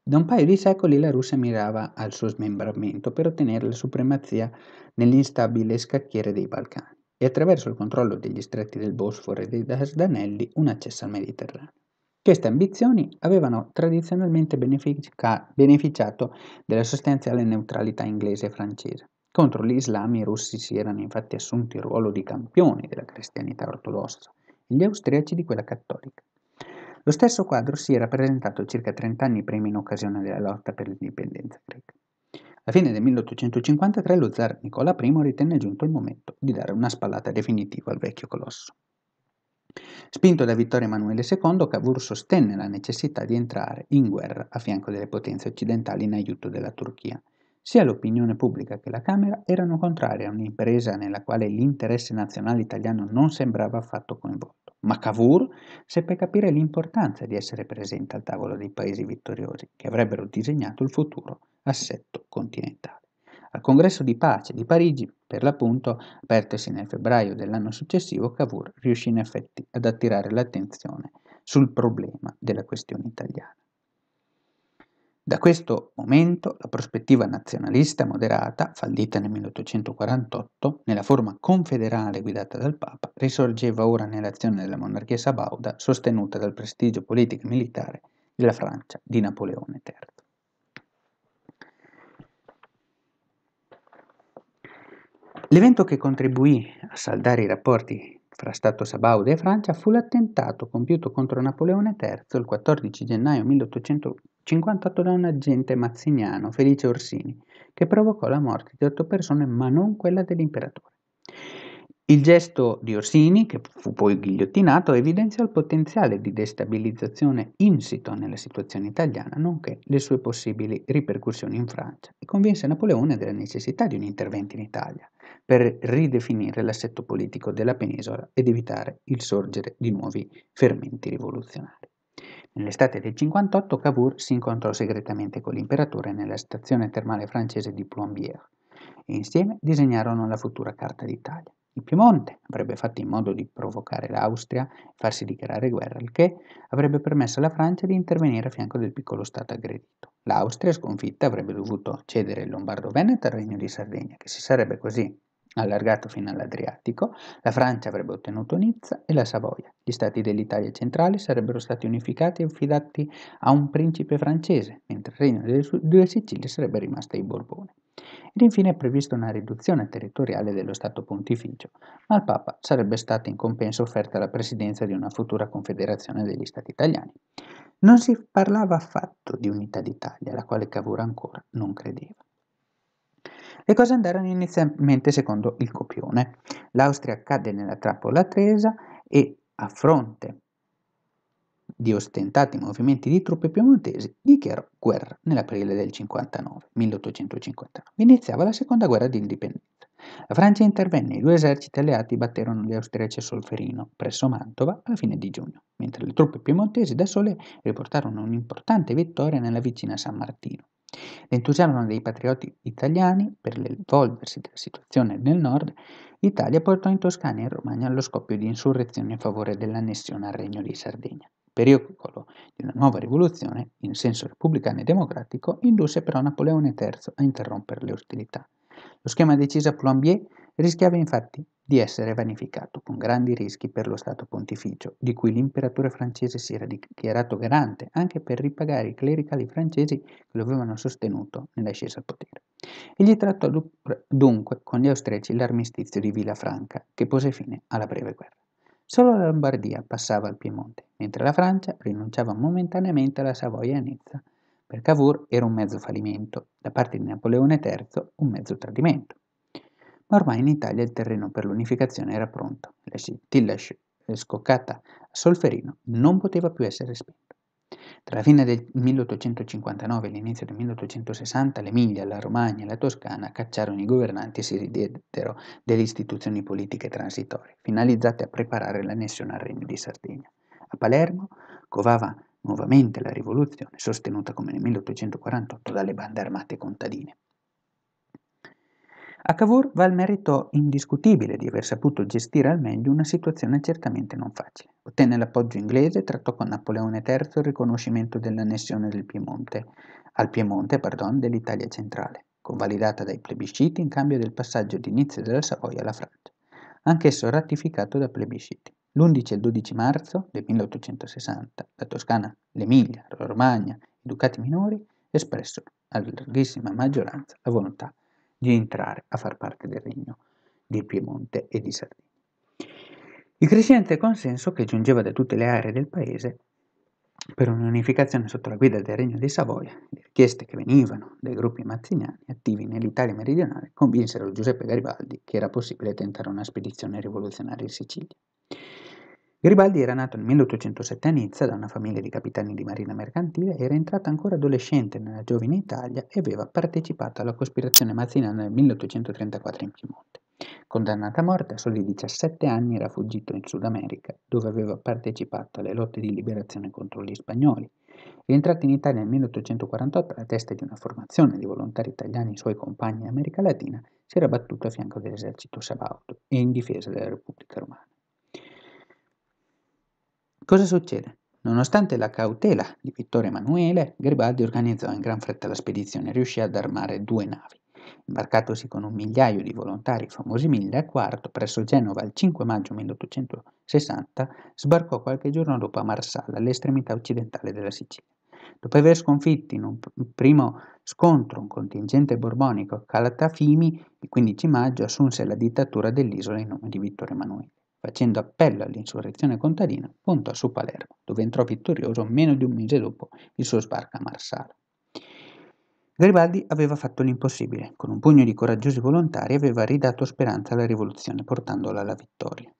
Da un paio di secoli la Russia mirava al suo smembramento per ottenere la supremazia nell'instabile scacchiere dei Balcani e attraverso il controllo degli stretti del Bosforo e dei Dardanelli un accesso al Mediterraneo. Queste ambizioni avevano tradizionalmente benefica- beneficiato della sostanziale neutralità inglese e francese. Contro gli islami i russi si erano infatti assunti il ruolo di campioni della cristianità ortodossa gli austriaci di quella cattolica. Lo stesso quadro si era presentato circa 30 anni prima in occasione della lotta per l'indipendenza greca. Alla fine del 1853 lo zar Nicola I ritenne giunto il momento di dare una spallata definitiva al vecchio colosso. Spinto da Vittorio Emanuele II, Cavour sostenne la necessità di entrare in guerra a fianco delle potenze occidentali in aiuto della Turchia sia l'opinione pubblica che la Camera erano contrarie a un'impresa nella quale l'interesse nazionale italiano non sembrava affatto coinvolto, ma Cavour seppe capire l'importanza di essere presente al tavolo dei paesi vittoriosi che avrebbero disegnato il futuro assetto continentale. Al congresso di pace di Parigi, per l'appunto, apertosi nel febbraio dell'anno successivo, Cavour riuscì in effetti ad attirare l'attenzione sul problema della questione italiana. Da questo momento la prospettiva nazionalista moderata, fallita nel 1848, nella forma confederale guidata dal Papa, risorgeva ora nell'azione della monarchia sabauda sostenuta dal prestigio politico e militare della Francia di Napoleone III. L'evento che contribuì a saldare i rapporti fra Stato Sabaude e Francia fu l'attentato compiuto contro Napoleone III il 14 gennaio 1848 58 da un agente mazziniano, Felice Orsini, che provocò la morte di otto persone ma non quella dell'imperatore. Il gesto di Orsini, che fu poi ghigliottinato, evidenziò il potenziale di destabilizzazione insito nella situazione italiana, nonché le sue possibili ripercussioni in Francia, e convinse Napoleone della necessità di un intervento in Italia per ridefinire l'assetto politico della penisola ed evitare il sorgere di nuovi fermenti rivoluzionari. Nell'estate del 58 Cavour si incontrò segretamente con l'imperatore nella stazione termale francese di Plombières e insieme disegnarono la futura Carta d'Italia. Il Piemonte avrebbe fatto in modo di provocare l'Austria e farsi dichiarare guerra, il che avrebbe permesso alla Francia di intervenire a fianco del piccolo Stato aggredito. L'Austria, sconfitta, avrebbe dovuto cedere il Lombardo-Veneto al Regno di Sardegna, che si sarebbe così allargato fino all'Adriatico, la Francia avrebbe ottenuto Nizza e la Savoia. Gli stati dell'Italia centrale sarebbero stati unificati e affidati a un principe francese, mentre il regno delle Sicilie sarebbe rimasto ai Borbone. Ed infine è prevista una riduzione territoriale dello Stato pontificio, ma al Papa sarebbe stata in compenso offerta la presidenza di una futura confederazione degli Stati italiani. Non si parlava affatto di unità d'Italia, la quale Cavour ancora non credeva. Le cose andarono inizialmente secondo il copione. L'Austria cadde nella trappola tesa e a fronte di ostentati movimenti di truppe piemontesi, dichiarò guerra nell'aprile del 59, 1859. Iniziava la seconda guerra di indipendenza. La Francia intervenne e i due eserciti alleati batterono gli austriaci a Solferino, presso Mantova, alla fine di giugno, mentre le truppe piemontesi da sole riportarono un'importante vittoria nella vicina San Martino. L'entusiasmo dei patrioti italiani per l'evolversi della situazione nel nord Italia portò in Toscana e in Romagna allo scoppio di insurrezioni a favore dell'annessione al Regno di Sardegna. Pericolo di una nuova rivoluzione in senso repubblicano e democratico indusse però Napoleone III a interrompere le ostilità. Lo schema deciso a Ploimbier rischiava infatti di essere vanificato con grandi rischi per lo Stato pontificio, di cui l'imperatore francese si era dichiarato garante anche per ripagare i clericali francesi che lo avevano sostenuto nell'ascesa al potere. Egli trattò dunque con gli austriaci l'armistizio di Villafranca, che pose fine alla breve guerra. Solo la Lombardia passava al Piemonte, mentre la Francia rinunciava momentaneamente alla Savoia e a Nizza. Per Cavour era un mezzo fallimento, da parte di Napoleone III un mezzo tradimento ormai in Italia il terreno per l'unificazione era pronto. Tillasci, scoccata a Solferino, non poteva più essere spinta. Tra la fine del 1859 e l'inizio del 1860 l'Emilia, la Romagna e la Toscana cacciarono i governanti e si ridettero delle istituzioni politiche transitorie, finalizzate a preparare l'annessione al Regno di Sardegna. A Palermo covava nuovamente la rivoluzione, sostenuta come nel 1848 dalle bande armate contadine. A Cavour va il merito indiscutibile di aver saputo gestire al meglio una situazione certamente non facile. Ottenne l'appoggio inglese, trattò con Napoleone III il riconoscimento dell'annessione del Piemonte, al Piemonte pardon, dell'Italia centrale, convalidata dai plebisciti in cambio del passaggio d'inizio della Savoia alla Francia, anch'esso ratificato da plebisciti. L'11 e il 12 marzo del 1860 la Toscana, l'Emilia, la Romagna, i ducati minori espressero a larghissima maggioranza la volontà di entrare a far parte del regno di Piemonte e di Sardegna. Il crescente consenso che giungeva da tutte le aree del paese per un'unificazione sotto la guida del Regno di Savoia, le richieste che venivano dai gruppi mazziniani attivi nell'Italia meridionale convinsero Giuseppe Garibaldi che era possibile tentare una spedizione rivoluzionaria in Sicilia. Garibaldi era nato nel 1807 a Nizza da una famiglia di capitani di marina mercantile, era entrato ancora adolescente nella giovine Italia e aveva partecipato alla cospirazione mazziniana nel 1834 in Piemonte. Condannato a morte a soli 17 anni era fuggito in Sud America, dove aveva partecipato alle lotte di liberazione contro gli spagnoli. Rientrato in Italia nel 1848 alla testa di una formazione di volontari italiani e suoi compagni in America Latina, si era battuto a fianco dell'esercito sabaudo e in difesa della Repubblica Romana. Cosa succede? Nonostante la cautela di Vittorio Emanuele, Garibaldi organizzò in gran fretta la spedizione e riuscì ad armare due navi. Imbarcatosi con un migliaio di volontari, famosi mille, a quarto presso Genova il 5 maggio 1860, sbarcò qualche giorno dopo a Marsala, all'estremità occidentale della Sicilia. Dopo aver sconfitto in un primo scontro un contingente borbonico a Calatafimi, il 15 maggio assunse la dittatura dell'isola in nome di Vittorio Emanuele. Facendo appello all'insurrezione contadina, puntò su Palermo, dove entrò vittorioso meno di un mese dopo il suo sbarco a Marsala. Garibaldi aveva fatto l'impossibile, con un pugno di coraggiosi volontari aveva ridato speranza alla rivoluzione portandola alla vittoria.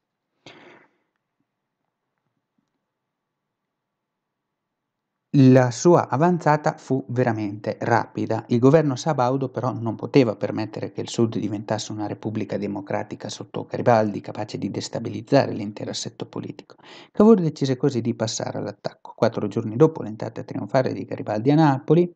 La sua avanzata fu veramente rapida. Il governo sabaudo però non poteva permettere che il sud diventasse una repubblica democratica sotto Garibaldi, capace di destabilizzare l'intero assetto politico. Cavour decise così di passare all'attacco. Quattro giorni dopo l'entrata trionfale di Garibaldi a Napoli,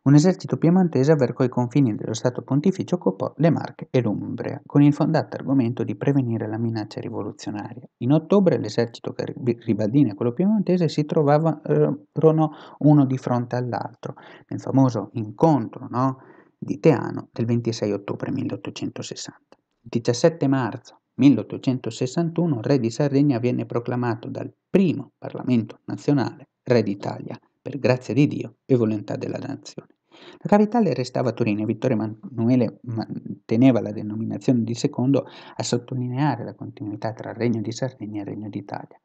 un esercito piemontese avvercò i confini dello Stato Pontificio occupò le Marche e l'Umbria, con il fondato argomento di prevenire la minaccia rivoluzionaria. In ottobre l'esercito ribaldino e quello piemontese si trovarono ehm, uno di fronte all'altro, nel famoso incontro no, di Teano del 26 ottobre 1860. Il 17 marzo 1861 il re di Sardegna viene proclamato dal primo Parlamento nazionale re d'Italia per grazia di Dio e volontà della nazione. La capitale restava a Torino e Vittorio Emanuele manteneva la denominazione di secondo a sottolineare la continuità tra il Regno di Sardegna e il Regno d'Italia.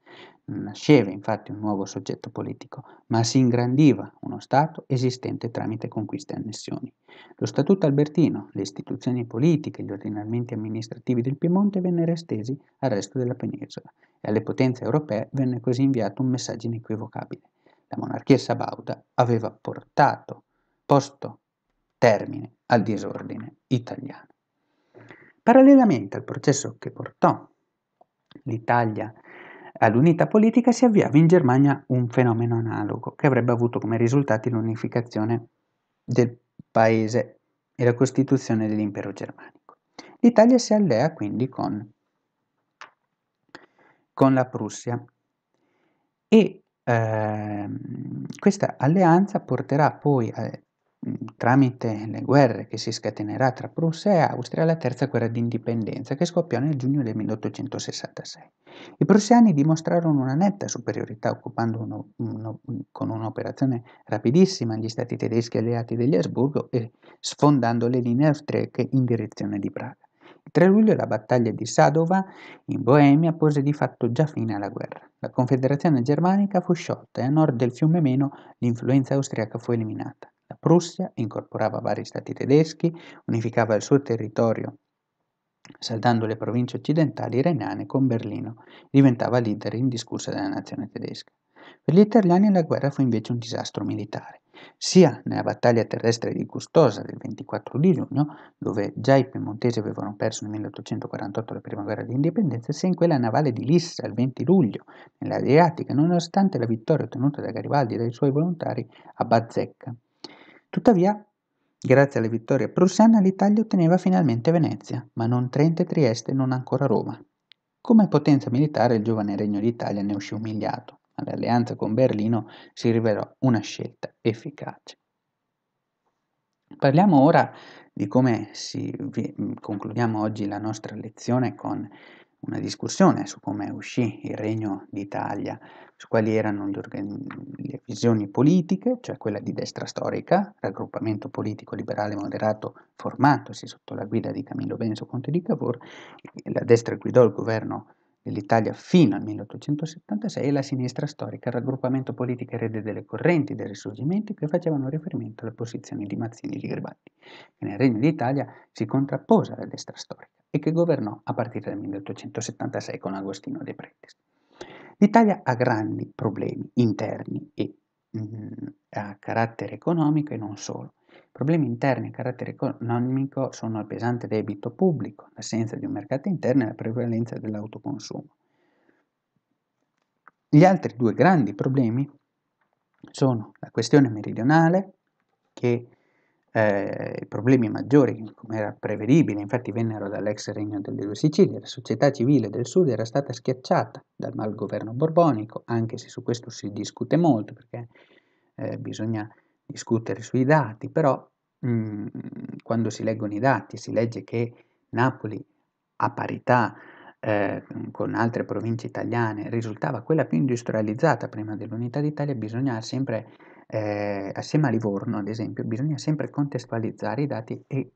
Non nasceva infatti un nuovo soggetto politico, ma si ingrandiva uno Stato esistente tramite conquiste e annessioni. Lo Statuto albertino, le istituzioni politiche e gli ordinamenti amministrativi del Piemonte vennero estesi al resto della penisola e alle potenze europee venne così inviato un messaggio inequivocabile la monarchia sabauda aveva portato, posto termine al disordine italiano. Parallelamente al processo che portò l'Italia all'unità politica si avviava in Germania un fenomeno analogo che avrebbe avuto come risultati l'unificazione del paese e la costituzione dell'impero germanico. L'Italia si allea quindi con, con la Prussia e Ehm, questa alleanza porterà poi, eh, tramite le guerre che si scatenerà tra Prussia e Austria, alla terza guerra d'indipendenza che scoppiò nel giugno del 1866. I prussiani dimostrarono una netta superiorità occupando uno, uno, con un'operazione rapidissima gli stati tedeschi alleati degli Asburgo e sfondando le linee austriache in direzione di Praga. Il 3 luglio la battaglia di Sadova in Boemia pose di fatto già fine alla guerra. La Confederazione Germanica fu sciolta e a nord del fiume Meno l'influenza austriaca fu eliminata. La Prussia incorporava vari stati tedeschi, unificava il suo territorio saldando le province occidentali renane con Berlino, diventava leader indiscussa della nazione tedesca. Per gli italiani la guerra fu invece un disastro militare sia nella battaglia terrestre di Custoza del 24 di giugno, dove già i piemontesi avevano perso nel 1848 la prima guerra di indipendenza, sia in quella navale di Lissa il 20 luglio, nell'Adriatica, nonostante la vittoria ottenuta da Garibaldi e dai suoi volontari a Bazzecca. Tuttavia, grazie alla vittoria prussiana, l'Italia otteneva finalmente Venezia, ma non Trento e Trieste, non ancora Roma. Come potenza militare, il giovane Regno d'Italia ne uscì umiliato all'alleanza con Berlino si rivelò una scelta efficace. Parliamo ora di come si, concludiamo oggi la nostra lezione con una discussione su come uscì il Regno d'Italia, su quali erano le visioni politiche, cioè quella di destra storica, raggruppamento politico liberale moderato formatosi sotto la guida di Camillo Benso Conte di Cavour, la destra guidò il governo dell'Italia fino al 1876 e la sinistra storica, il raggruppamento politico erede delle correnti del risorgimento che facevano riferimento alle posizioni di Mazzini e di Garibaldi, che nel Regno d'Italia si contrappose alla destra storica e che governò a partire dal 1876 con Agostino De Pretis. L'Italia ha grandi problemi interni e mh, mm, a carattere economico e non solo. Problemi interni a carattere economico sono il pesante debito pubblico, l'assenza di un mercato interno e la prevalenza dell'autoconsumo. Gli altri due grandi problemi sono la questione meridionale, che eh, i problemi maggiori, come era prevedibile, infatti vennero dall'ex regno delle due Sicilie, la società civile del sud era stata schiacciata dal malgoverno borbonico, anche se su questo si discute molto, perché eh, bisogna discutere sui dati, però mh, mhmm, quando si leggono i dati si legge che Napoli a parità eh, con altre province italiane risultava quella più industrializzata prima dell'unità d'Italia, bisogna sempre, eh, assieme a Livorno ad esempio, bisogna sempre contestualizzare i dati e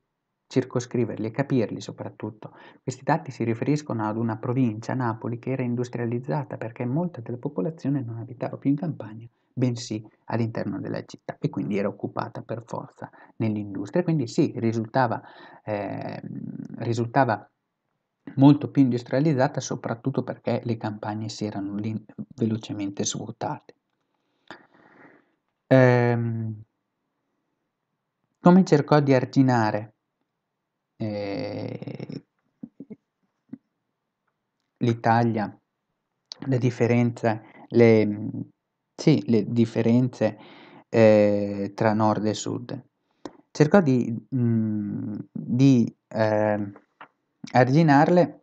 circoscriverli e capirli soprattutto. Questi dati si riferiscono ad una provincia, Napoli, che era industrializzata perché molta della popolazione non abitava più in campagna bensì all'interno della città e quindi era occupata per forza nell'industria. Quindi sì, risultava, eh, risultava molto più industrializzata soprattutto perché le campagne si erano lì velocemente svuotate. Ehm, come cercò di arginare eh, l'Italia, le differenze, le, sì, le differenze, ehm, tra nord e sud. Cercò di mhmm, di, ehm, arginarle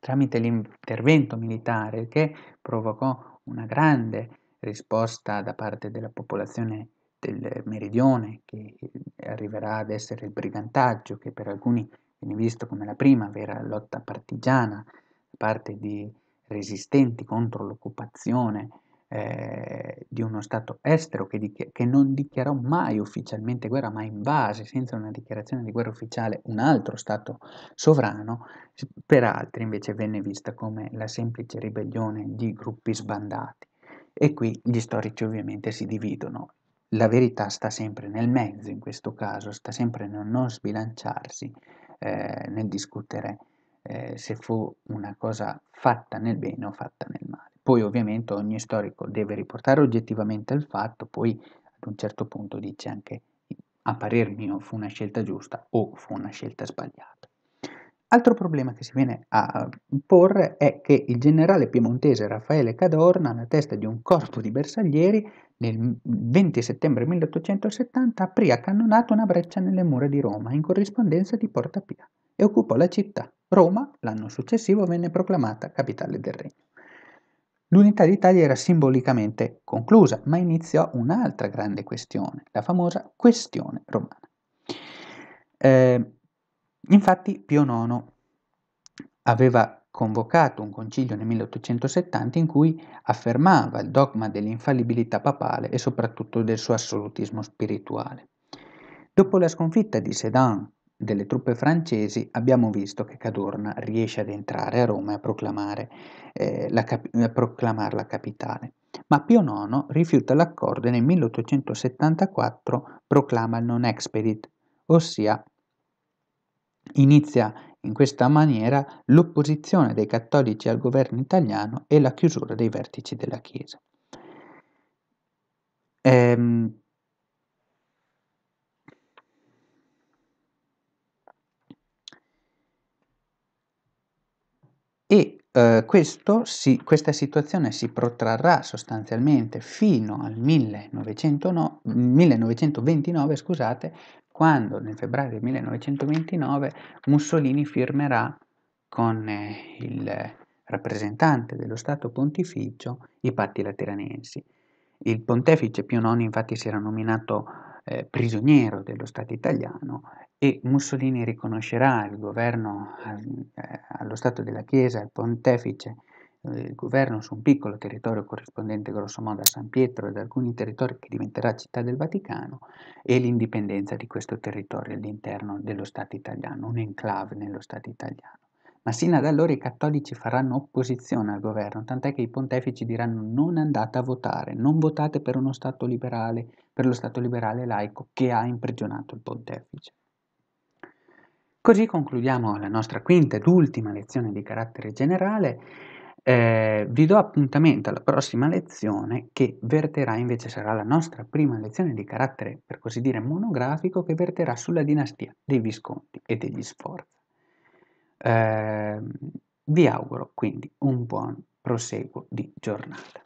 tramite l'intervento militare che provocò una grande risposta da parte della popolazione del meridione, che eh, arriverà ad essere il brigantaggio, che per alcuni viene visto come la prima vera lotta partigiana da parte di resistenti contro l'occupazione eh, di uno Stato estero che, dichi- che, non dichiarò mai ufficialmente guerra, ma invase senza una dichiarazione di guerra ufficiale un altro Stato sovrano, per altri invece venne vista come la semplice ribellione di gruppi sbandati. E qui gli storici ovviamente si dividono. La verità sta sempre nel mezzo in questo caso, sta sempre nel non sbilanciarsi eh, nel discutere eh, se fu una cosa fatta nel bene o fatta nel male. Poi ovviamente ogni storico deve riportare oggettivamente il fatto, poi ad un certo punto dice anche a parer mio fu una scelta giusta o fu una scelta sbagliata. Altro problema che si viene a porre è che il generale piemontese Raffaele Cadorna, alla testa di un corpo di bersaglieri, nel 20 settembre 1870 aprì a cannonato una breccia nelle mura di Roma in corrispondenza di Porta Pia e occupò la città. Roma, l'anno successivo, venne proclamata capitale del regno. L'unità d'Italia era simbolicamente conclusa, ma iniziò un'altra grande questione, la famosa questione romana. Eh, infatti Pio IX aveva convocato un concilio nel 1870 in cui affermava il dogma dell'infallibilità papale e soprattutto del suo assolutismo spirituale. Dopo la sconfitta di Sedan delle truppe francesi abbiamo visto che Cadorna riesce ad entrare a Roma e a, proclamare, eh, la cap- a proclamarla capitale. Ma Pio IX rifiuta l'accordo e nel 1874 proclama il non expedit, ossia inizia in questa maniera l'opposizione dei cattolici al governo italiano e la chiusura dei vertici della Chiesa. Ehm, e eh, si, questa situazione si protrarrà sostanzialmente fino al 1909, 1929, scusate, quando nel febbraio 1929 Mussolini firmerà con eh, il rappresentante dello Stato pontificio i patti lateranensi. Il pontefice Pio IX infatti si era nominato eh, prigioniero dello Stato italiano e Mussolini riconoscerà il governo eh, allo Stato della Chiesa, il pontefice, eh, il governo su un piccolo territorio corrispondente grossomodo a San Pietro e ad alcuni territori che diventerà città del Vaticano e l'indipendenza di questo territorio all'interno dello Stato italiano, un enclave nello Stato italiano. Ma sino ad allora i cattolici faranno opposizione al governo, tant'è che i pontefici diranno non andate a votare, non votate per uno Stato liberale, per lo Stato liberale laico che ha imprigionato il pontefice. Così concludiamo la nostra quinta ed ultima lezione di carattere generale. Eh, vi do appuntamento alla prossima lezione che verterà invece sarà la nostra prima lezione di carattere per così dire monografico che verterà sulla dinastia dei Visconti e degli Sforza. Eh, vi auguro quindi un buon proseguo di giornata.